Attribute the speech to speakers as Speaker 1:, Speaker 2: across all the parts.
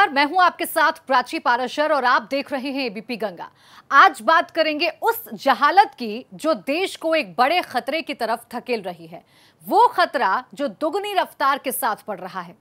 Speaker 1: नमस्कार मैं हूं आपके साथ प्राची पाराशर और आप देख रहे हैं एबीपी गंगा आज बात करेंगे उस जहालत की जो देश को एक बड़े खतरे की तरफ थकेल रही है वो खतरा जो दुगनी रफ्तार के साथ पड़ रहा है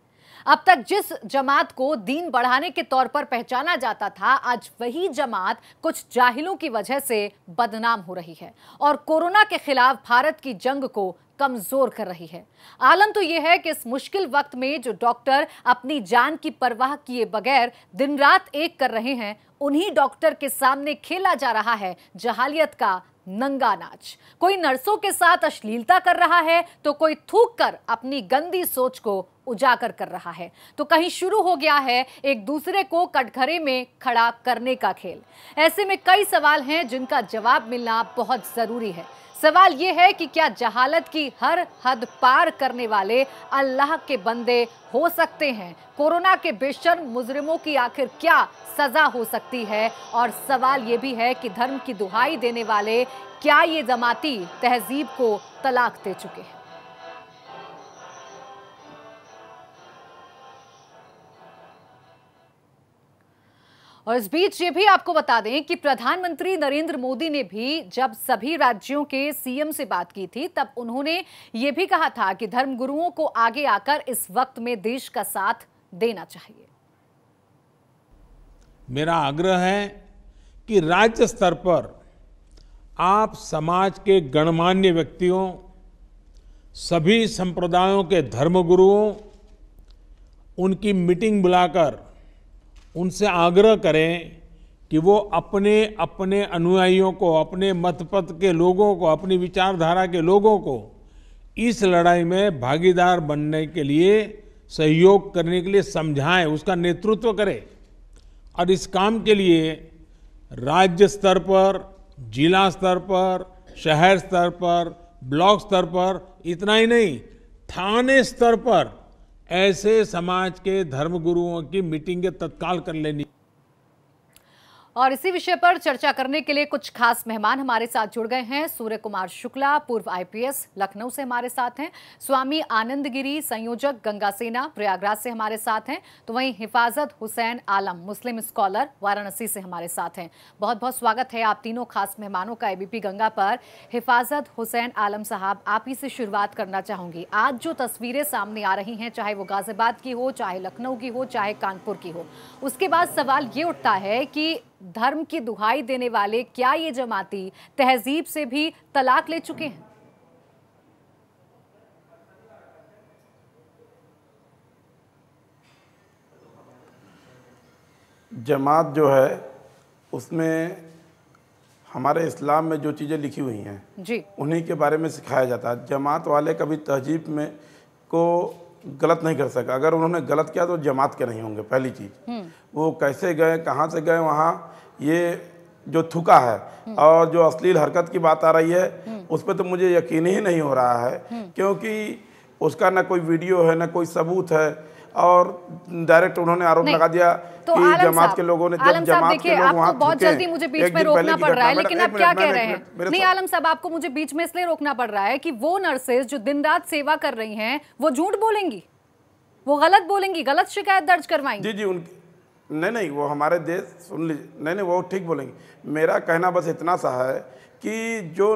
Speaker 1: अब तक जिस जमात को दीन बढ़ाने के तौर पर पहचाना जाता था आज वही जमात कुछ जाहिलों की वजह से बदनाम हो रही है और कोरोना के खिलाफ भारत की जंग को कमजोर कर रही है आलम तो यह है कि इस मुश्किल वक्त में जो डॉक्टर अपनी जान की परवाह किए बगैर दिन रात एक कर रहे हैं उन्हीं डॉक्टर के सामने खेला जा रहा है जहालियत का नंगा नाच कोई नर्सों के साथ अश्लीलता कर रहा है तो कोई थूक कर अपनी गंदी सोच को उजागर कर रहा है तो कहीं शुरू हो गया है एक दूसरे को कटघरे में खड़ा करने का खेल ऐसे में कई सवाल हैं जिनका जवाब मिलना बहुत ज़रूरी है सवाल ये है कि क्या जहालत की हर हद पार करने वाले अल्लाह के बंदे हो सकते हैं कोरोना के बेशर्म मुजरिमों की आखिर क्या सजा हो सकती है और सवाल ये भी है कि धर्म की दुहाई देने वाले क्या ये जमाती तहजीब को तलाक दे चुके हैं और इस बीच ये भी आपको बता दें कि प्रधानमंत्री नरेंद्र मोदी ने भी जब सभी राज्यों के सीएम से बात की थी तब उन्होंने ये भी कहा था कि धर्मगुरुओं को आगे आकर इस वक्त में देश का साथ देना चाहिए
Speaker 2: मेरा आग्रह है कि राज्य स्तर पर आप समाज के गणमान्य व्यक्तियों सभी संप्रदायों के धर्मगुरुओं उनकी मीटिंग बुलाकर उनसे आग्रह करें कि वो अपने अपने अनुयायियों को अपने मतपथ के लोगों को अपनी विचारधारा के लोगों को इस लड़ाई में भागीदार बनने के लिए सहयोग करने के लिए समझाएं उसका नेतृत्व करें और इस काम के लिए राज्य स्तर पर जिला स्तर पर शहर स्तर पर ब्लॉक स्तर पर इतना ही नहीं थाने स्तर पर ऐसे समाज के धर्मगुरुओं की मीटिंगें तत्काल कर लेनी
Speaker 1: और इसी विषय पर चर्चा करने के लिए कुछ खास मेहमान हमारे साथ जुड़ गए हैं सूर्य कुमार शुक्ला पूर्व आईपीएस लखनऊ से हमारे साथ हैं स्वामी आनंद गिरी संयोजक गंगा सेना प्रयागराज से हमारे साथ हैं तो वहीं हिफाजत हुसैन आलम मुस्लिम स्कॉलर वाराणसी से हमारे साथ हैं बहुत बहुत स्वागत है आप तीनों खास मेहमानों का एबीपी गंगा पर हिफाजत हुसैन आलम साहब आप ही से शुरुआत करना चाहूंगी आज जो तस्वीरें सामने आ रही हैं चाहे वो गाजियाबाद की हो चाहे लखनऊ की हो चाहे कानपुर की हो उसके बाद सवाल ये उठता है कि धर्म की दुहाई देने वाले क्या ये जमाती तहजीब से भी तलाक ले चुके हैं
Speaker 2: जमात जो है उसमें हमारे इस्लाम में जो चीज़ें लिखी हुई हैं जी उन्हीं के बारे में सिखाया जाता है जमात वाले कभी तहजीब में को गलत नहीं कर सका अगर उन्होंने गलत किया तो जमात के नहीं होंगे पहली चीज़ हम्म। वो कैसे गए कहाँ से गए वहाँ ये जो थुका है हम्म। और जो अश्लील हरकत की बात आ रही है हम्म। उस पर तो मुझे यकीन ही नहीं हो रहा है क्योंकि उसका ना कोई वीडियो है ना कोई सबूत है और डायरेक्ट उन्होंने आरोप लगा दिया तो कि जमात के लोगों ने जब जमात के लोग वहां बहुत जल्दी मुझे बीच में रोकना पड़ रहा है लेकिन आप क्या कह रहे हैं नहीं
Speaker 1: आलम साहब आपको मुझे बीच में इसलिए रोकना पड़ रहा है कि वो नर्सेज जो दिन रात सेवा कर रही हैं वो झूठ बोलेंगी वो गलत बोलेंगी गलत शिकायत दर्ज करवाएंगी जी जी
Speaker 2: उनकी नहीं नहीं वो हमारे देश सुन लीजिए नहीं नहीं वो ठीक बोलेंगे मेरा कहना बस इतना सा है कि जो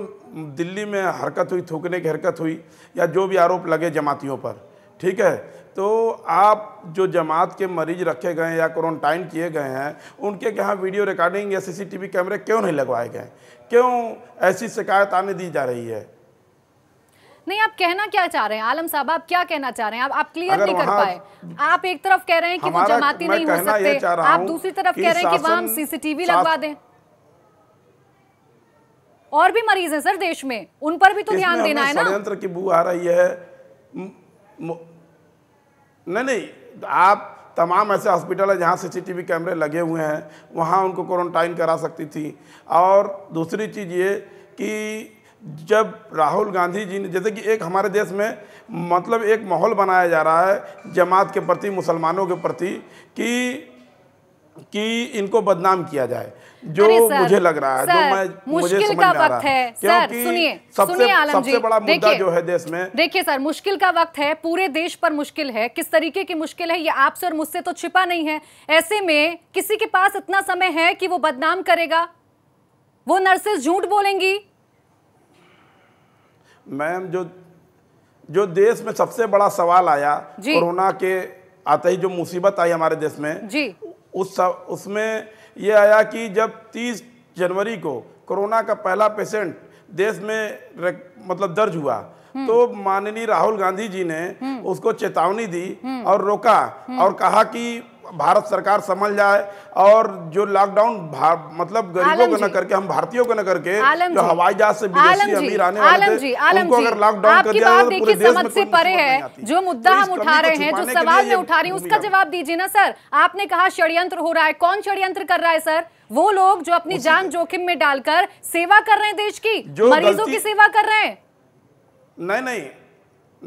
Speaker 2: दिल्ली में हरकत हुई थूकने की हरकत हुई या जो भी आरोप लगे जमातियों पर ठीक है तो आप जो जमात के मरीज रखे गए हैं या क्वारंटाइन किए गए हैं उनके यहाँ वीडियो रिकॉर्डिंग या सीसीटीवी कैमरे क्यों नहीं लगवाए गए क्यों ऐसी शिकायत आने दी जा रही है
Speaker 1: नहीं आप कहना क्या चाह रहे हैं आलम साहब आप क्या कहना चाह रहे हैं आप आप क्लियर नहीं कर पाए आप एक तरफ कह रहे हैं कि वो जमाती नहीं हो सकते आप दूसरी तरफ कह रहे हैं कि वहां सीसीटीवी लगवा दें और भी मरीज हैं सर देश में उन पर भी तो ध्यान देना है ना षडयंत्र
Speaker 2: की बू आ रही है नहीं नहीं आप तमाम ऐसे हॉस्पिटल है जहाँ सीसीटीवी कैमरे लगे हुए हैं वहाँ उनको क्वारंटाइन करा सकती थी और दूसरी चीज़ ये कि जब राहुल गांधी जी ने जैसे कि एक हमारे देश में मतलब एक माहौल बनाया जा रहा है जमात के प्रति मुसलमानों के प्रति कि कि इनको बदनाम किया जाए जो सर, मुझे लग रहा है सर, जो मैं मुझे समझ का वक्त है क्योंकि सुनिए आलम जी बड़ा मुद्दा जो है देश में
Speaker 1: देखिए सर मुश्किल का वक्त है पूरे देश पर मुश्किल है किस तरीके की मुश्किल है ये आपसे और मुझसे तो छिपा नहीं है ऐसे में किसी के पास इतना समय है कि वो बदनाम करेगा वो नर्सेज झूठ बोलेंगी
Speaker 2: मैम जो जो देश में सबसे बड़ा सवाल आया कोरोना के आते ही जो मुसीबत आई हमारे देश में जी उस उसमें ये आया कि जब 30 जनवरी को कोरोना का पहला पेशेंट देश में मतलब दर्ज हुआ हम्म। तो माननीय राहुल गांधी जी ने हम्म। उसको चेतावनी दी हम्म। और रोका और कहा कि भारत सरकार समझ जाए और जो लॉकडाउन मतलब गरीबों को न करके हम भारतीयों को न करके जो हवाई जहाज से विदेशी अमीर आने वाले थे उनको अगर लॉकडाउन कर दिया तो पूरे देश
Speaker 1: समझ से परे है जो मुद्दा तो हम उठा रहे हैं जो सवाल मैं उठा रही हूँ उसका जवाब दीजिए ना सर आपने कहा षड्यंत्र हो रहा है कौन षड्यंत्र कर रहा है सर वो लोग जो अपनी जान जोखिम में डालकर सेवा कर रहे हैं देश की मरीजों की सेवा कर रहे हैं
Speaker 2: नहीं नहीं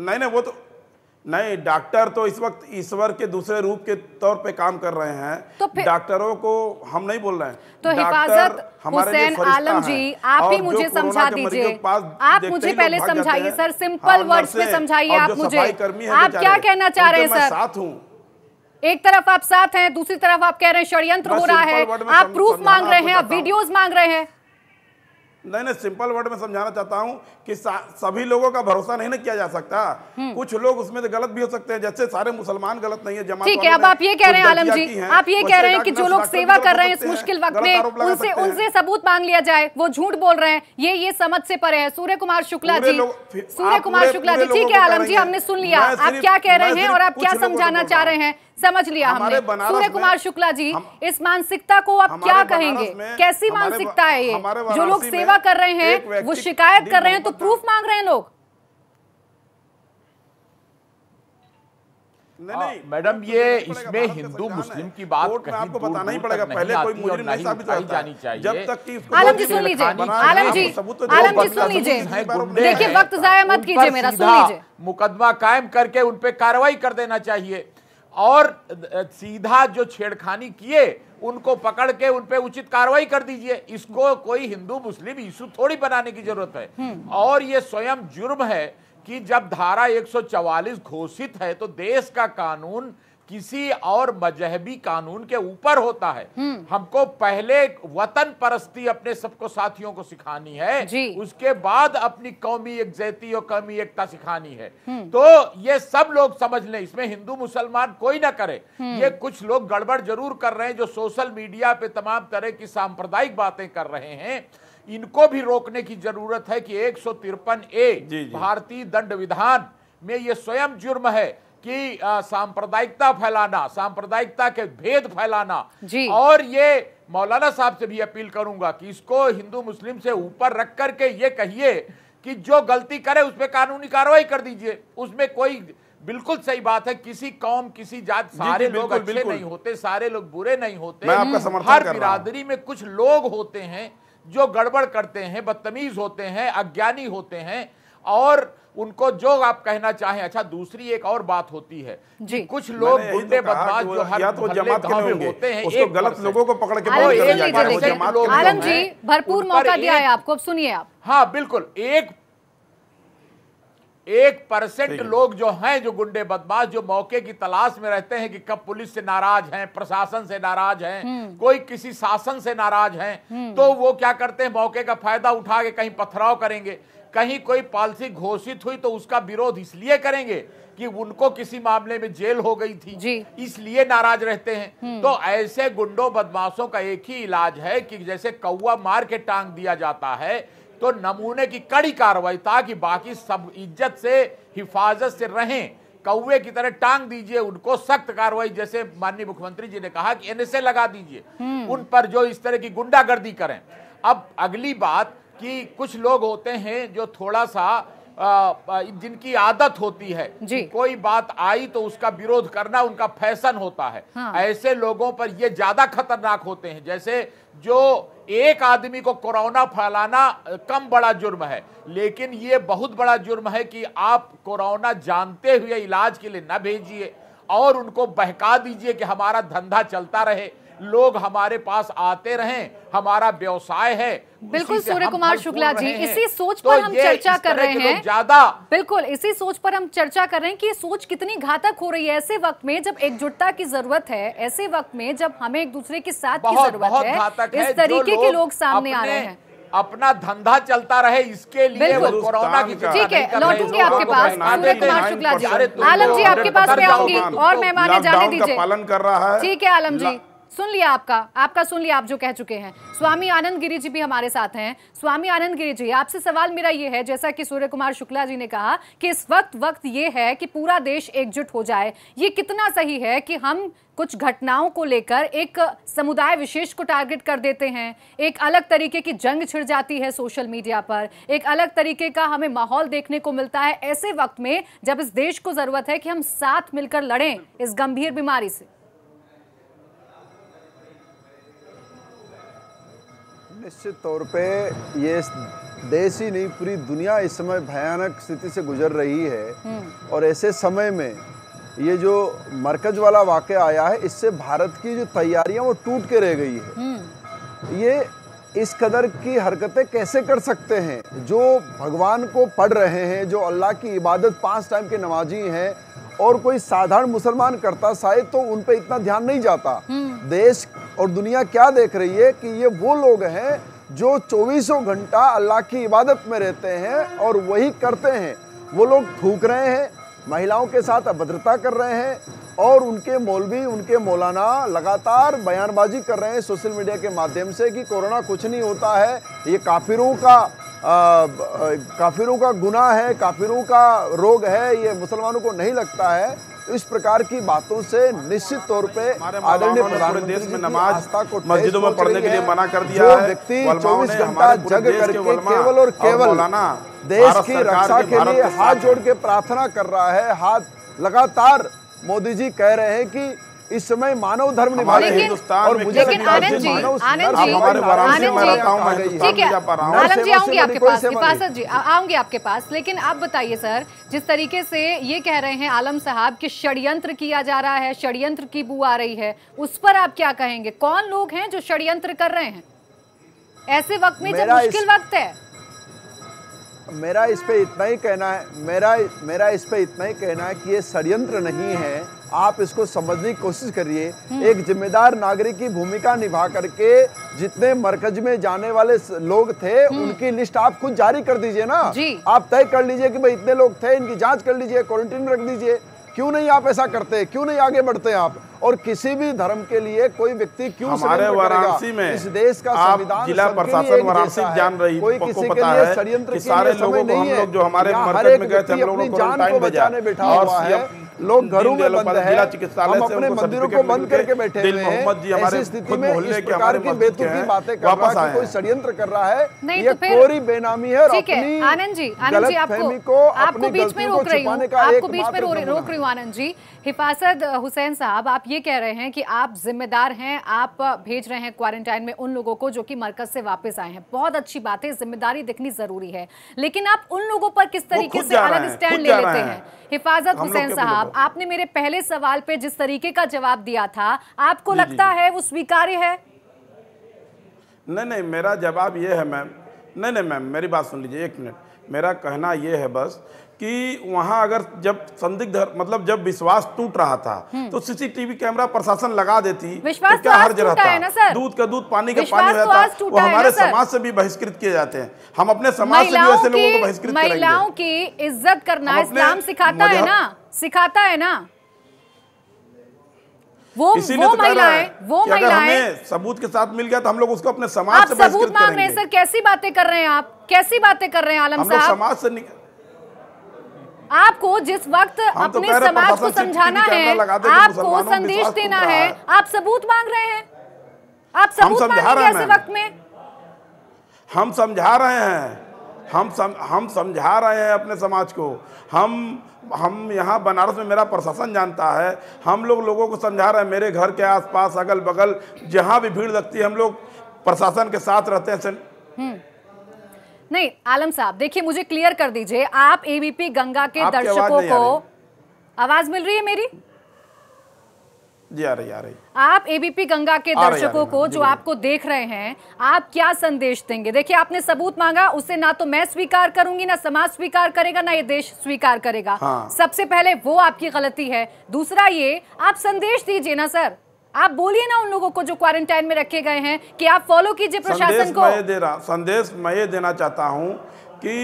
Speaker 2: नहीं नहीं वो तो नहीं डॉक्टर तो इस वक्त ईश्वर के दूसरे रूप के तौर पे काम कर रहे हैं तो डॉक्टरों को हम नहीं बोल रहे हैं तो हिफाजत हुसैन आलम जी आप ही मुझे समझा दीजिए आप मुझे तो पहले समझाइए सर हाँ, सिंपल वर्ड्स में समझाइए आप मुझे आप क्या कहना चाह रहे हैं सर साथ हूँ
Speaker 1: एक तरफ आप साथ हैं दूसरी तरफ आप कह रहे हैं षड्यंत्र हो रहा है आप प्रूफ मांग रहे हैं आप वीडियोज मांग रहे हैं
Speaker 2: नहीं नहीं सिंपल वर्ड में समझाना चाहता हूँ कि सभी लोगों का भरोसा नहीं ना किया जा सकता हम्म। कुछ लोग उसमें तो गलत भी हो सकते हैं जैसे सारे मुसलमान गलत नहीं है ठीक है अब आप ये कह रहे हैं आलम जी आप ये कह रहे हैं कि जो लोग सेवा कर रहे हैं इस मुश्किल वक्त में उनसे उनसे
Speaker 1: सबूत मांग लिया जाए वो झूठ बोल रहे हैं ये ये समझ से परे है सूर्य कुमार शुक्ला जी सूर्य कुमार शुक्ला जी ठीक है आलम जी हमने सुन लिया आप क्या कह रहे हैं और आप क्या समझाना चाह रहे हैं समझ लिया हमने सूर्य कुमार शुक्ला जी इस मानसिकता को आप क्या कहेंगे कैसी मानसिकता है ये जो लोग सेवा कर रहे हैं वो शिकायत कर रहे हैं तो प्रूफ मांग रहे हैं लोग
Speaker 3: नहीं हाँ, नहीं मैडम ये इसमें हिंदू मुस्लिम की बात कहीं आपको बताना ही पड़ेगा पहले कोई मुजरिम नहीं साबित तो होता जानी चाहिए जब तक कि आलम जी सुन लीजिए आलम जी तो आलम जी सुन लीजिए तो देखिए वक्त
Speaker 1: जाया मत कीजिए मेरा सुन लीजिए
Speaker 3: मुकदमा कायम करके उन पे कार्रवाई कर देना चाहिए और सीधा जो छेड़खानी किए उनको पकड़ के उन उचित कार्रवाई कर दीजिए इसको कोई हिंदू मुस्लिम इशू थोड़ी बनाने की जरूरत है हम्म। और ये स्वयं जुर्म है कि जब धारा 144 घोषित है तो देश का कानून किसी और मजहबी कानून के ऊपर होता है हम्म। हमको पहले वतन परस्ती अपने सबको साथियों को सिखानी है उसके बाद अपनी कौमी एकजहती और कौमी एकता सिखानी है हम्म। तो ये सब लोग समझ लें इसमें हिंदू मुसलमान कोई ना करे हम्म। ये कुछ लोग गड़बड़ जरूर कर रहे हैं जो सोशल मीडिया पे तमाम तरह की सांप्रदायिक बातें कर रहे हैं इनको भी रोकने की जरूरत है कि एक ए भारतीय दंड विधान में ये स्वयं जुर्म है कि सांप्रदायिकता फैलाना सांप्रदायिकता के भेद फैलाना और ये मौलाना साहब से भी अपील करूंगा कि इसको हिंदू मुस्लिम से ऊपर रख करके ये कहिए कि जो गलती करे उस पर कानूनी कार्रवाई कर दीजिए उसमें कोई बिल्कुल सही बात है किसी कौम किसी जात सारे लोग अच्छे बिल्कुल। नहीं होते सारे लोग बुरे नहीं होते मैं आपका हर बिरादरी में कुछ लोग होते हैं जो गड़बड़ करते हैं बदतमीज होते हैं अज्ञानी होते हैं और उनको जो आप कहना चाहें अच्छा दूसरी एक और बात होती
Speaker 2: है जी कुछ लोग तो गुंडे तो बदमाश जो हर तो जमात के में होते हैं उसको गलत लोगों को पकड़
Speaker 1: के आलम जी भरपूर मौका दिया है आपको सुनिए आप हाँ बिल्कुल
Speaker 3: एक एक परसेंट लोग जो हैं जो गुंडे बदमाश जो मौके की तलाश में रहते हैं कि कब पुलिस से नाराज हैं प्रशासन से नाराज हैं हम्म। कोई किसी शासन से नाराज हैं हम्म। तो वो क्या करते हैं मौके का फायदा उठा के कहीं पथराव करेंगे कहीं कोई पॉलिसी घोषित हुई तो उसका विरोध इसलिए करेंगे कि उनको किसी मामले में जेल हो गई थी इसलिए नाराज रहते हैं हम्म। तो ऐसे गुंडों बदमाशों का एक ही इलाज है कि जैसे कौआ मार के टांग दिया जाता है तो नमूने की कड़ी कार्रवाई ताकि बाकी सब इज्जत से हिफाजत से रहें कौए की तरह टांग दीजिए उनको सख्त कार्रवाई जैसे माननीय मुख्यमंत्री जी ने कहा कि एनएसए लगा दीजिए हम्म। उन पर जो इस तरह की गुंडागर्दी करें अब अगली बात कि कुछ लोग होते हैं जो थोड़ा सा जिनकी आदत होती है कोई बात आई तो उसका विरोध करना उनका फैशन होता है हाँ। ऐसे लोगों पर ये ज्यादा खतरनाक होते हैं जैसे जो एक आदमी को कोरोना फैलाना कम बड़ा जुर्म है लेकिन ये बहुत बड़ा जुर्म है कि आप कोरोना जानते हुए इलाज के लिए न भेजिए और उनको बहका दीजिए कि हमारा धंधा चलता रहे लोग हमारे पास आते रहें हमारा व्यवसाय है बिल्कुल सूर्य कुमार शुक्ला जी इसी सोच तो पर
Speaker 1: हम चर्चा कर रहे हैं ज्यादा बिल्कुल इसी सोच पर हम चर्चा कर रहे हैं कि सोच कितनी घातक हो रही है ऐसे वक्त में जब एकजुटता की जरूरत है ऐसे वक्त में जब हमें एक दूसरे के साथ की जरूरत है इस तरीके के लोग सामने आ रहे हैं
Speaker 3: अपना धंधा चलता रहे इसके लिए वो कोरोना की ठीक है लौटूंगी आपके पास सूर्य कुमार शुक्ला जी आलम जी आपके पास
Speaker 1: मैं आऊंगी और मेहमान जाने दीजिए पालन
Speaker 2: कर रहा है ठीक है
Speaker 1: आलम जी सुन लिया आपका आपका सुन लिया आप जो कह चुके हैं स्वामी आनंद गिरी जी भी हमारे साथ हैं स्वामी आनंद गिरी जी आपसे सवाल मेरा ये है जैसा कि सूर्य कुमार शुक्ला जी ने कहा कि इस वक्त वक्त ये है कि पूरा देश एकजुट हो जाए ये कितना सही है कि हम कुछ घटनाओं को लेकर एक समुदाय विशेष को टारगेट कर देते हैं एक अलग तरीके की जंग छिड़ जाती है सोशल मीडिया पर एक अलग तरीके का हमें माहौल देखने को मिलता है ऐसे वक्त में जब इस देश को ज़रूरत है कि हम साथ मिलकर लड़ें इस गंभीर बीमारी से
Speaker 4: निश्चित तौर पे ये देश ही नहीं पूरी दुनिया इस समय भयानक स्थिति से गुजर रही है हम्म। और ऐसे समय में ये जो मरकज वाला वाक़ आया है इससे भारत की जो तैयारियां वो टूट के रह गई है हम्म। ये इस कदर की हरकतें कैसे कर सकते हैं जो भगवान को पढ़ रहे हैं जो अल्लाह की इबादत पांच टाइम के नमाजी हैं और कोई साधारण मुसलमान करता शायद तो उन पर इतना ध्यान नहीं जाता हम्म। देश और दुनिया क्या देख रही है कि ये वो लोग हैं जो चौबीसों घंटा अल्लाह की इबादत में रहते हैं और वही करते हैं वो लोग थूक रहे हैं महिलाओं के साथ अभद्रता कर रहे हैं और उनके मौलवी उनके मौलाना लगातार बयानबाजी कर रहे हैं सोशल मीडिया के माध्यम से कि कोरोना कुछ नहीं होता है ये काफिरों का काफिरों का गुनाह है काफिरों का रोग है ये मुसलमानों को नहीं लगता है इस प्रकार की बातों से निश्चित तौर पे आदरणीय प्रधानमंत्री में नमाज को मस्जिदों में पढ़ने के लिए मना कर दिया है व्यक्ति चौबीस घंटा जग करके केवल और केवल देश की रक्षा के लिए हाथ जोड़ के प्रार्थना कर रहा है हाथ लगातार मोदी जी कह रहे हैं कि इस समय मानव धर्म निभा रहे और मुझे
Speaker 1: आऊंगी आपके पास लेकिन आप बताइए सर जिस तरीके से ये कह रहे हैं आलम साहब कि षड्यंत्र किया जा रहा है षड्यंत्र की बू आ रही है उस पर आप क्या कहेंगे कौन लोग हैं जो षड्यंत्र कर रहे हैं ऐसे वक्त में जब मुश्किल वक्त है
Speaker 4: मेरा इस पे इतना ही कहना है मेरा मेरा इस पे इतना ही कहना है कि ये षड्यंत्र नहीं है आप इसको समझने की कोशिश करिए हम्म। एक जिम्मेदार नागरिक की भूमिका निभा करके जितने मरकज में जाने वाले लोग थे हम्म। उनकी लिस्ट आप खुद जारी कर दीजिए ना आप तय कर लीजिए कि भाई इतने लोग थे इनकी जांच कर लीजिए क्वारंटीन रख दीजिए क्यों नहीं आप ऐसा करते क्यों नहीं आगे बढ़ते आप और किसी भी धर्म के लिए कोई व्यक्ति क्यों हमारे वाराणसी में इस देश का आप जिला प्रशासन वाराणसी जान रही कोई किसी पता के लिए कि सारे लोगों को हम लोग जो हमारे मरकज में गए थे हम लोगों को क्वारंटाइन बजा बैठा हुआ है लोग घरों
Speaker 2: में बंद है जिला चिकित्सालय से अपने मंदिरों को बंद करके बैठे हैं मोहम्मद जी हमारे स्थिति में इस प्रकार की बेतुकी बातें कर रहा है कोई
Speaker 4: षड्यंत्र कर रहा है ये तो कोरी बेनामी है और अपनी आनंद
Speaker 1: जी आनंद जी आपको आपको बीच में रोक रही हूं आपको बीच में रोक रही हूं आनंद जी हिफाजत हुसैन साहब आप ये कह रहे हैं कि आप जिम्मेदार हैं आप भेज रहे हैं क्वारंटाइन में उन लोगों को जो कि मरकज से वापस आए हैं बहुत अच्छी बात है जिम्मेदारी दिखनी जरूरी है लेकिन आप उन लोगों पर किस तरीके से अलग स्टैंड ले लेते हैं हिफाजत हुसैन साहब आपने मेरे पहले सवाल पे जिस तरीके का जवाब दिया था आपको लगता है वो स्वीकार्य है
Speaker 2: नहीं नहीं मेरा जवाब ये है मैम नहीं नहीं मैम मेरी बात सुन लीजिए एक मिनट मेरा कहना ये है बस कि वहां अगर जब संदिग्ध मतलब जब विश्वास टूट रहा था हम्म। तो सीसीटीवी कैमरा प्रशासन लगा देती तो विश्वास तो क्या हर्ज रहता है दूध का दूध
Speaker 1: पानी का पानी तो रहता वो हमारे समाज
Speaker 2: से भी बहिष्कृत किए जाते हैं हम अपने समाज से भी ऐसे लोगों को बहिष्कृत महिलाओं
Speaker 1: की इज्जत करना इस्लाम सिखाता है ना सिखाता है ना वो वो तो महिलाएं तो वो महिलाएं
Speaker 2: सबूत के साथ मिल गया तो हम लोग उसको अपने समाज आप से सबूत मांग रहे हैं सर
Speaker 1: कैसी बातें कर रहे हैं आप कैसी बातें कर रहे हैं आलम साहब समाज से निकल आपको जिस वक्त तो अपने तो समाज को समझाना है आपको संदेश देना है आप सबूत मांग रहे हैं आप सबूत मांग रहे हैं ऐसे वक्त में
Speaker 2: हम समझा रहे हैं हम सम, हम समझा रहे हैं अपने समाज को हम हम यहाँ बनारस में मेरा प्रशासन जानता है हम लोग लोगों को समझा रहे हैं मेरे घर के आसपास अगल बगल जहाँ भी भीड़ लगती है हम लोग प्रशासन के साथ रहते हैं
Speaker 1: हम्म। नहीं आलम साहब देखिए मुझे क्लियर कर दीजिए आप एबीपी गंगा के दर्शकों को आवाज मिल रही है मेरी जी आ रही आ रही आप एबीपी गंगा के दर्शकों को जो आपको देख रहे हैं आप क्या संदेश देंगे देखिए आपने सबूत मांगा उसे ना तो मैं स्वीकार करूंगी ना समाज स्वीकार करेगा ना ये देश स्वीकार करेगा हाँ। सबसे पहले वो आपकी गलती है दूसरा ये आप संदेश दीजिए ना सर आप बोलिए ना उन लोगों को जो क्वारंटाइन में रखे गए हैं कि आप फॉलो कीजिए प्रशासन को मैं
Speaker 2: दे रहा संदेश मैं ये देना चाहता हूँ कि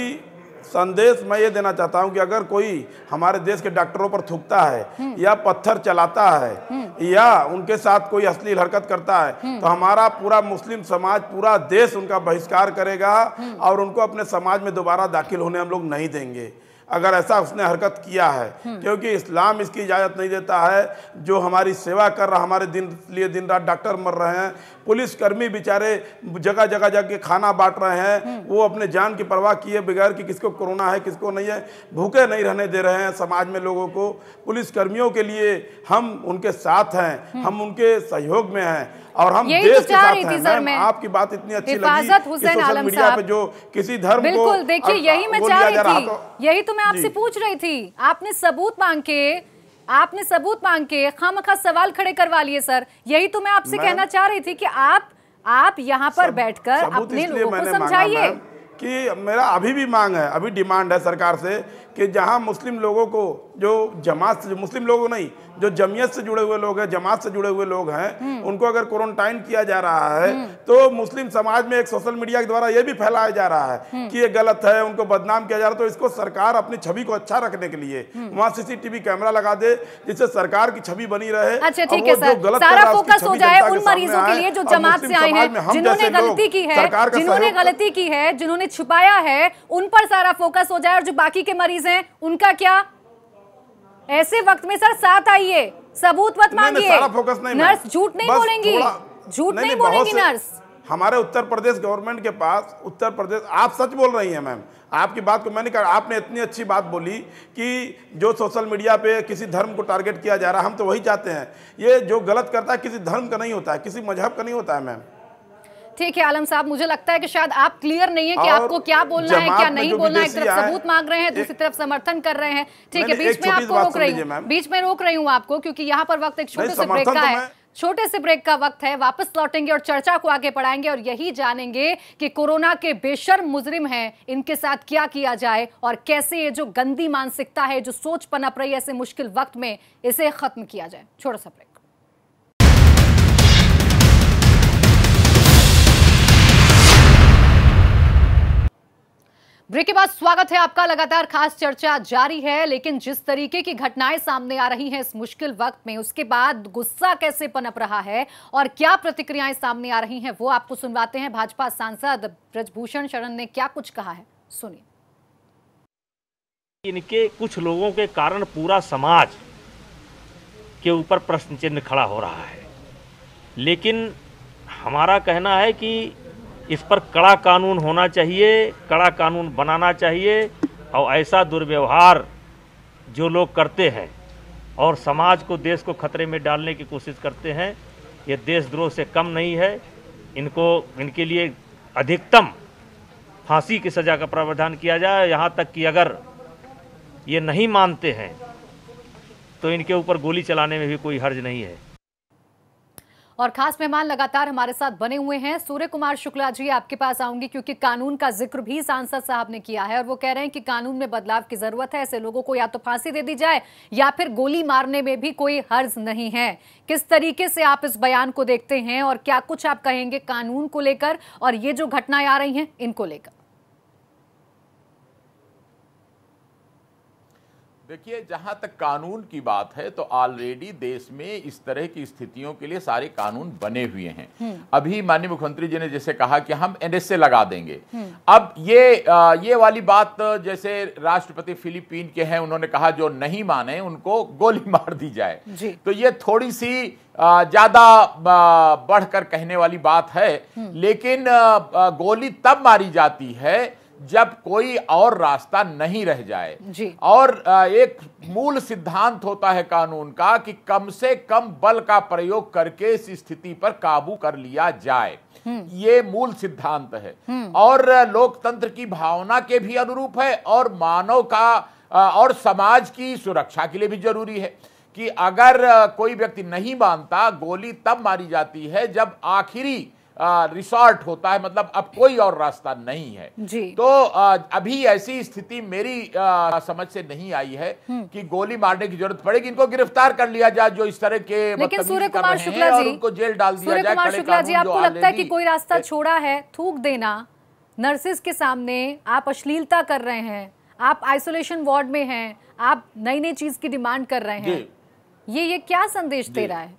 Speaker 2: संदेश मैं ये देना चाहता हूँ कि अगर कोई हमारे देश के डॉक्टरों पर थूकता है हम्म। या पत्थर चलाता है हम्म। या उनके साथ कोई असली हरकत करता है हम्म। तो हमारा पूरा मुस्लिम समाज पूरा देश उनका बहिष्कार करेगा और उनको अपने समाज में दोबारा दाखिल होने हम लोग नहीं देंगे अगर ऐसा उसने हरकत किया है हम्म। क्योंकि इस्लाम इसकी इजाज़त नहीं देता है जो हमारी सेवा कर रहा हमारे दिन लिए दिन रात डॉक्टर मर रहे हैं पुलिसकर्मी बेचारे जगह जगह जाके खाना बांट रहे हैं वो अपने जान की परवाह किए बगैर कि किसको कोरोना है किसको नहीं है भूखे नहीं रहने दे रहे हैं समाज में लोगों को पुलिसकर्मियों के लिए हम उनके साथ हैं हम उनके सहयोग में हैं और हम तो देश तो के साथ हैं मैं आपकी बात इतनी अच्छी लगी सोशल मीडिया पे जो किसी धर्म बिल्कुल देखिए यही मैं चाह रही
Speaker 1: थी यही तो मैं आपसे पूछ रही थी आपने सबूत मांग के आपने सबूत मांग के खाम खा सवाल खड़े करवा लिए सर यही तो मैं आपसे कहना चाह रही थी कि आप आप यहाँ पर बैठ बैठकर अपने लोगों को समझाइए
Speaker 2: कि मेरा अभी भी मांग है अभी डिमांड है सरकार से कि जहाँ मुस्लिम लोगों को जो जमात से मुस्लिम लोग नहीं जो जमीयत से जुड़े हुए लोग हैं जमात से जुड़े हुए लोग हैं हम्म। उनको अगर क्वारंटाइन किया जा रहा है हम्म। तो मुस्लिम समाज में एक सोशल मीडिया के द्वारा यह भी फैलाया जा रहा है हम्म। कि ये गलत है उनको बदनाम किया जा रहा है तो इसको सरकार अपनी छवि को अच्छा रखने के लिए वहाँ सीसीटीवी कैमरा लगा दे जिससे सरकार की छवि बनी रहे अच्छा,
Speaker 1: गलती की है जिन्होंने छुपाया है उन पर सारा फोकस हो जाए और जो बाकी के मरीज है उनका क्या ऐसे वक्त में सर साथ आइए सबूत मत मांगिए नर्स झूठ नहीं बोलेंगी झूठ नहीं बोलेंगी नर्स
Speaker 2: हमारे उत्तर प्रदेश गवर्नमेंट के पास उत्तर प्रदेश आप सच बोल रही हैं मैम आपकी बात को मैंने कहा आपने इतनी अच्छी बात बोली कि जो सोशल मीडिया पे किसी धर्म को टारगेट किया जा रहा है हम तो वही चाहते हैं ये जो गलत करता है किसी धर्म का नहीं होता है किसी मजहब का नहीं होता है मैम
Speaker 1: ठीक है आलम साहब मुझे लगता है कि शायद आप क्लियर नहीं है कि आपको क्या बोलना है क्या नहीं बोलना है एक तरफ सबूत मांग रहे हैं दूसरी तरफ समर्थन कर रहे हैं ठीक है बीच में आपको रोक रही हूँ बीच में रोक रही हूँ आपको क्योंकि यहाँ पर वक्त एक छोटे से ब्रेक तो का है छोटे से ब्रेक का वक्त है वापस लौटेंगे और चर्चा को आगे बढ़ाएंगे और यही जानेंगे कि कोरोना के बेशर मुजरिम हैं इनके साथ क्या किया जाए और कैसे ये जो गंदी मानसिकता है जो सोच पनप रही है ऐसे मुश्किल वक्त में इसे खत्म किया जाए छोटा सा ब्रेक ब्रेक के बाद स्वागत है आपका लगातार खास चर्चा जारी है लेकिन जिस तरीके की घटनाएं सामने आ रही हैं इस मुश्किल वक्त में उसके बाद गुस्सा कैसे पनप रहा है और क्या प्रतिक्रियाएं सामने आ रही हैं वो आपको सुनवाते हैं भाजपा सांसद ब्रजभूषण शरण ने क्या कुछ कहा है सुनिए
Speaker 3: इनके कुछ लोगों के कारण पूरा समाज के ऊपर प्रश्न चिन्ह खड़ा हो रहा है लेकिन हमारा कहना है कि इस पर कड़ा कानून होना चाहिए कड़ा कानून बनाना चाहिए और ऐसा दुर्व्यवहार जो लोग करते हैं और समाज को देश को खतरे में डालने की कोशिश करते हैं ये देशद्रोह से कम नहीं है इनको इनके लिए अधिकतम फांसी की सज़ा का प्रावधान किया जाए यहाँ तक कि अगर ये नहीं मानते हैं तो इनके ऊपर गोली चलाने में भी कोई हर्ज नहीं है
Speaker 1: और खास मेहमान लगातार हमारे साथ बने हुए हैं सूर्य कुमार शुक्ला जी आपके पास आऊंगी क्योंकि कानून का जिक्र भी सांसद साहब ने किया है और वो कह रहे हैं कि कानून में बदलाव की जरूरत है ऐसे लोगों को या तो फांसी दे दी जाए या फिर गोली मारने में भी कोई हर्ज नहीं है किस तरीके से आप इस बयान को देखते हैं और क्या कुछ आप कहेंगे कानून को लेकर और ये जो घटनाएं आ रही है इनको लेकर
Speaker 3: देखिए जहाँ तक कानून की बात है तो ऑलरेडी देश में इस तरह की स्थितियों के लिए सारे कानून बने हुए हैं हम्म। अभी माननीय मुख्यमंत्री जी ने जैसे कहा कि हम एनएसए लगा देंगे हम्म। अब ये आ, ये वाली बात जैसे राष्ट्रपति फिलीपीन के हैं उन्होंने कहा जो नहीं माने उनको गोली मार दी जाए तो ये थोड़ी सी ज्यादा बढ़कर कहने वाली बात है हम्म। लेकिन गोली तब मारी जाती है जब कोई और रास्ता नहीं रह जाए जी। और एक मूल सिद्धांत होता है कानून का कि कम से कम बल का प्रयोग करके इस स्थिति पर काबू कर लिया जाए हम्म। ये मूल सिद्धांत है हम्म। और लोकतंत्र की भावना के भी अनुरूप है और मानव का और समाज की सुरक्षा के लिए भी जरूरी है कि अगर कोई व्यक्ति नहीं मानता गोली तब मारी जाती है जब आखिरी रिसॉर्ट होता है मतलब अब कोई और रास्ता नहीं है जी। तो आ, अभी ऐसी स्थिति मेरी आ, समझ से नहीं आई है हम्म। कि गोली मारने की जरूरत पड़ेगी इनको गिरफ्तार कर लिया जाए जो इस तरह के लेकिन सूर्य कुमार शुक्ला जी उनको जेल डाल दिया जाए कुमार शुक्ला जी आपको लगता है कि कोई
Speaker 1: रास्ता छोड़ा है थूक देना नर्सिस के सामने आप अश्लीलता कर रहे हैं आप आइसोलेशन वार्ड में हैं आप नई नई चीज की डिमांड कर रहे हैं ये ये क्या संदेश दे रहा है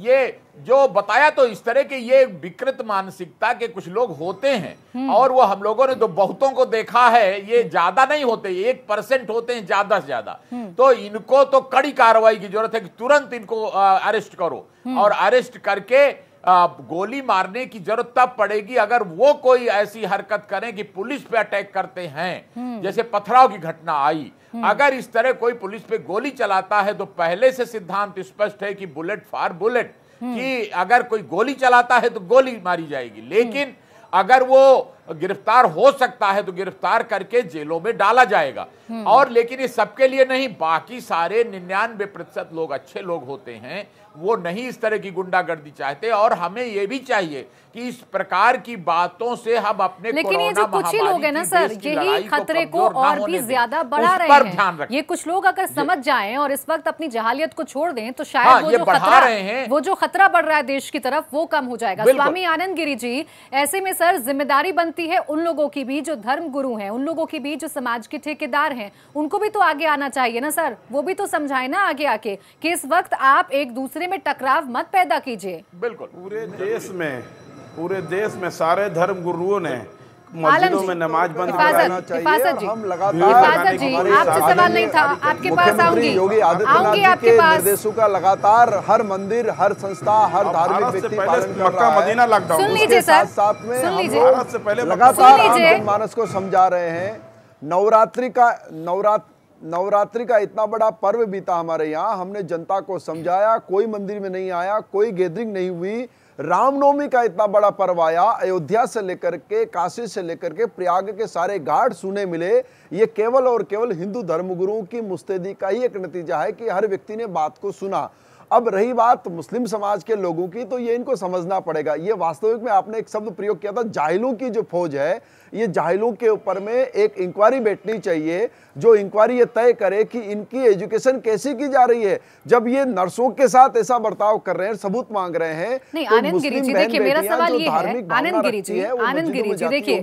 Speaker 3: ये जो बताया तो इस तरह के ये विकृत मानसिकता के कुछ लोग होते हैं हम्म। और वो हम लोगों ने तो बहुतों को देखा है ये ज्यादा नहीं होते एक परसेंट होते हैं ज्यादा से ज्यादा हम्म। तो इनको तो कड़ी कार्रवाई की जरूरत है कि तुरंत इनको अरेस्ट करो हम्म। और अरेस्ट करके गोली मारने की जरूरत तब पड़ेगी अगर वो कोई ऐसी हरकत करें कि पुलिस पे अटैक करते हैं हम्म। जैसे पथराव की घटना आई हम्म। अगर इस तरह कोई पुलिस पे गोली चलाता है तो पहले से सिद्धांत स्पष्ट है कि बुलेट फॉर बुलेट हम्म। कि अगर कोई गोली चलाता है तो गोली मारी जाएगी लेकिन अगर वो गिरफ्तार हो सकता है तो गिरफ्तार करके जेलों में डाला जाएगा हम्म। और लेकिन ये सबके लिए नहीं बाकी सारे निन्यानवे प्रतिशत लोग अच्छे लोग होते हैं वो नहीं इस तरह की गुंडागर्दी चाहते और हमें ये भी चाहिए कि इस प्रकार की बातों से हम अपने
Speaker 1: लेकिन ये जो कुछ ही लोग हैं ना सर यही खतरे को, को और भी ज्यादा बढ़ा रहे हैं ये कुछ लोग अगर समझ जाएं और इस वक्त अपनी जहालियत को छोड़ दें तो शायद हाँ, वो जो खतरा रहे हैं वो जो खतरा बढ़ रहा है देश की तरफ वो कम हो जाएगा स्वामी आनंद गिरी जी ऐसे में सर जिम्मेदारी बनती होती है उन लोगों की भी जो धर्म गुरु हैं उन लोगों की भी जो समाज के ठेकेदार हैं उनको भी तो आगे आना चाहिए ना सर वो भी तो समझाए ना आगे आके कि इस वक्त आप एक दूसरे में टकराव मत पैदा कीजिए बिल्कुल
Speaker 2: पूरे देश में पूरे देश में सारे धर्म गुरुओं ने
Speaker 4: मस्जिदों में नमाज बंद कराना चाहिए सवाल नहीं था आपके पास आऊंगी योगी आदित्यनाथ के निर्देशों का लगातार हर मंदिर हर संस्था हर धार्मिक व्यक्ति मदीना लॉकडाउन साथ में लगातार मानस को समझा रहे हैं नवरात्रि का नवरात्र नवरात्रि का इतना बड़ा पर्व बीता हमारे यहाँ हमने जनता को समझाया कोई मंदिर में नहीं आया कोई गैदरिंग नहीं हुई रामनवमी का इतना बड़ा पर्व आया अयोध्या से लेकर के काशी से लेकर के प्रयाग के सारे घाट सुने मिले ये केवल और केवल हिंदू धर्मगुरुओं की मुस्तैदी का ही एक नतीजा है कि हर व्यक्ति ने बात को सुना अब रही बात मुस्लिम समाज के लोगों की तो ये इनको समझना पड़ेगा ये वास्तविक में आपने एक शब्द प्रयोग किया था जाहिलों की जो फौज है ये जाहिलों के ऊपर में एक इंक्वायरी बैठनी चाहिए जो इंक्वायरी ये तय करे कि इनकी एजुकेशन कैसी की जा रही है जब ये नर्सों के साथ ऐसा बर्ताव कर रहे हैं सबूत मांग रहे हैं नहीं तो आनंद गिरी जी देखिए मेरा सवाल ये है आनंद गिरी जी आनंद गिरी जी देखिए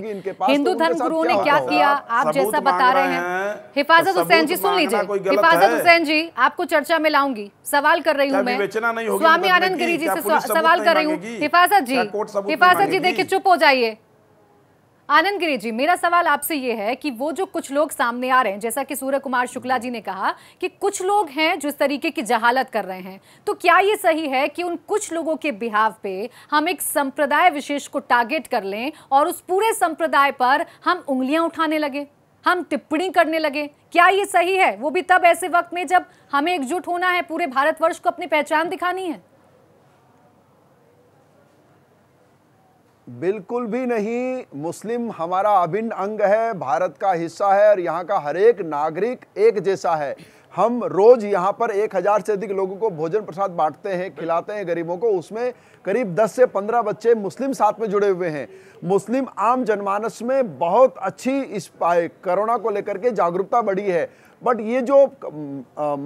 Speaker 4: हिंदू धर्म गुरुओं ने क्या किया आप जैसा बता रहे हैं तो हिफाजत हुसैन जी सुन लीजिए हिफाजत हुसैन
Speaker 1: जी आपको चर्चा में लाऊंगी सवाल कर रही हूँ मैं स्वामी आनंद गिरी जी से सवाल कर रही हूँ हिफाजत जी हिफाजत जी देखिए चुप हो जाइए आनंद गिरी जी मेरा सवाल आपसे ये है कि वो जो कुछ लोग सामने आ रहे हैं जैसा कि सूर्य कुमार शुक्ला जी ने कहा कि कुछ लोग हैं जो इस तरीके की जहालत कर रहे हैं तो क्या ये सही है कि उन कुछ लोगों के बिहाव पे हम एक संप्रदाय विशेष को टारगेट कर लें और उस पूरे संप्रदाय पर हम उंगलियां उठाने लगे हम टिप्पणी करने लगे क्या ये सही है वो भी तब ऐसे वक्त में जब हमें एकजुट होना है पूरे भारतवर्ष को अपनी पहचान दिखानी है
Speaker 4: बिल्कुल भी नहीं मुस्लिम हमारा अभिन्न अंग है भारत का हिस्सा है और यहाँ का हर एक नागरिक एक जैसा है हम रोज़ यहाँ पर एक हज़ार से अधिक लोगों को भोजन प्रसाद बांटते हैं खिलाते हैं गरीबों को उसमें करीब 10 से 15 बच्चे मुस्लिम साथ में जुड़े हुए हैं मुस्लिम आम जनमानस में बहुत अच्छी इस पाए कोरोना को लेकर के जागरूकता बढ़ी है बट ये जो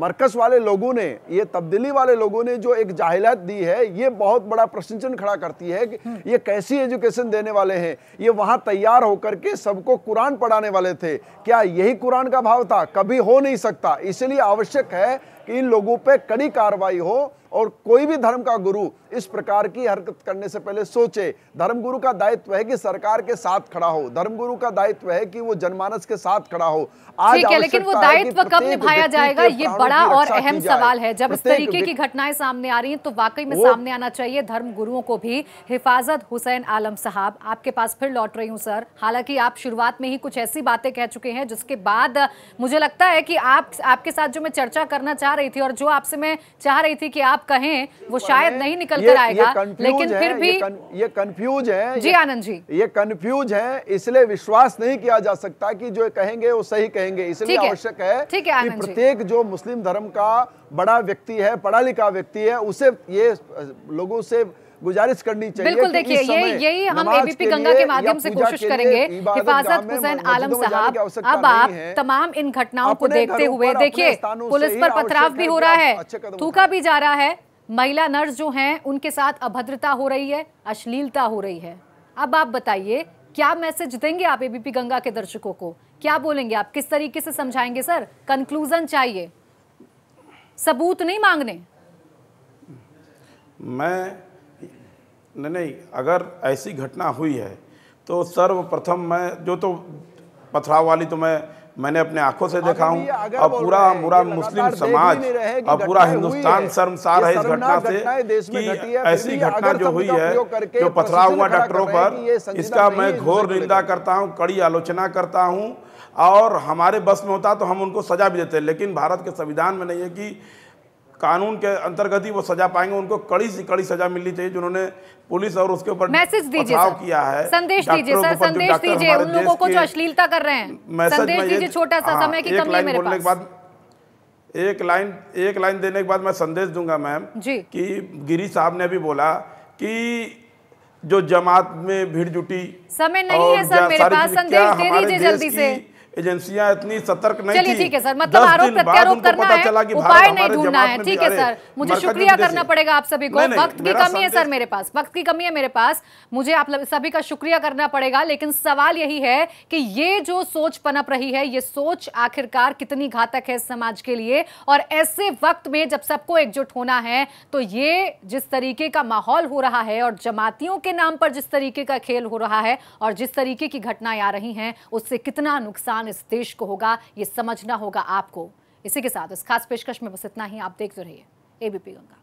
Speaker 4: मरकज वाले लोगों ने ये तब्दीली वाले लोगों ने जो एक जाहिलत दी है ये बहुत बड़ा प्रश्नचिन्ह खड़ा करती है कि हम्म। ये कैसी एजुकेशन देने वाले हैं ये वहाँ तैयार होकर के सबको कुरान पढ़ाने वाले थे क्या यही कुरान का भाव था कभी हो नहीं सकता इसलिए आवश्यक है कि इन लोगों पर कड़ी कार्रवाई हो और कोई भी धर्म का गुरु इस प्रकार की हरकत करने से पहले सोचे धर्मगुरु का दायित्व है कि सरकार के साथ खड़ा हो धर्मगुरु का दायित्व है कि वो जनमानस के साथ खड़ा हो आज है, लेकिन वो दायित्व कब निभाया जाएगा ये बड़ा और अहम सवाल है जब इस तरीके की
Speaker 1: घटनाएं सामने आ रही हैं तो वाकई में सामने आना चाहिए धर्म गुरुओं को भी हिफाजत हुसैन आलम साहब आपके पास फिर लौट रही हूँ सर हालांकि आप शुरुआत में ही कुछ ऐसी बातें कह चुके हैं जिसके बाद मुझे लगता है कि आप आपके साथ जो मैं चर्चा करना चाह रही थी और जो आपसे मैं चाह रही थी कि आप आप कहें वो शायद नहीं निकल कर आएगा लेकिन फिर भी
Speaker 4: ये कंफ्यूज है जी आनंद जी ये कंफ्यूज है इसलिए विश्वास नहीं किया जा सकता कि जो कहेंगे वो सही कहेंगे इसलिए आवश्यक है कि प्रत्येक जो मुस्लिम धर्म का बड़ा व्यक्ति है पढ़ा लिखा व्यक्ति है उसे ये लोगों से गुजारिश करनी चाहिए बिल्कुल देखिए ये यही हम एबीपी गंगा के माध्यम से कोशिश करेंगे हिफाजत हुसैन
Speaker 1: आलम साहब अब आप तमाम इन घटनाओं को देखते हुए देखिए पुलिस पर पथराव भी हो रहा है थूका भी जा रहा है महिला नर्स जो हैं उनके साथ अभद्रता हो रही है अश्लीलता हो रही है अब आप बताइए क्या मैसेज देंगे आप एबीपी गंगा के दर्शकों को क्या बोलेंगे आप किस तरीके से समझाएंगे सर कंक्लूजन चाहिए सबूत नहीं मांगने
Speaker 2: मैं नहीं नहीं अगर ऐसी घटना हुई है तो सर्वप्रथम मैं जो तो पथराव वाली तो मैं मैंने अपने आंखों से देखा हूँ अब पूरा पूरा मुस्लिम समाज अब पूरा हिंदुस्तान शर्मसार है इस घटना से कि ऐसी घटना जो हुई है जो पथराव हुआ डॉक्टरों पर इसका मैं घोर निंदा करता हूँ कड़ी आलोचना करता हूँ और हमारे बस में होता तो हम उनको सजा भी देते लेकिन भारत के संविधान में नहीं है कि कानून के अंतर्गत ही वो सजा पाएंगे उनको कड़ी से कड़ी सजा मिलनी चाहिए जिन्होंने पुलिस और उसके ऊपर मैसेज दीजिए किया है संदेश दीजिए सर संदेश दीजिए उन लोगों को जो
Speaker 1: अश्लीलता कर रहे हैं संदेश दीजिए छोटा सा हाँ, समय की कमी है मेरे पास
Speaker 2: एक लाइन एक लाइन देने के बाद मैं संदेश दूंगा मैम कि गिरी साहब ने भी बोला कि जो जमात में भीड़ जुटी
Speaker 1: समय नहीं है सर मेरे पास संदेश दे दीजिए जल्दी से
Speaker 2: एजेंसियां इतनी सतर्क नहीं चलिए ठीक है सर मतलब आरोप प्रत्यारोप करना है उपाय नहीं ढूंढना है ठीक है सर मुझे शुक्रिया करना
Speaker 1: पड़ेगा आप सभी को वक्त की कमी है सर मेरे पास वक्त की कमी है मेरे पास मुझे आप सभी का शुक्रिया करना पड़ेगा लेकिन सवाल यही है कि ये जो सोच पनप रही है ये सोच आखिरकार कितनी घातक है समाज के लिए और ऐसे वक्त में जब सबको एकजुट होना है तो ये जिस तरीके का माहौल हो रहा है और जमातियों के नाम पर जिस तरीके का खेल हो रहा है और जिस तरीके की घटनाएं आ रही है उससे कितना नुकसान इस देश को होगा ये समझना होगा आपको इसी के साथ इस खास पेशकश में बस इतना ही आप देखते रहिए एबीपी गंगा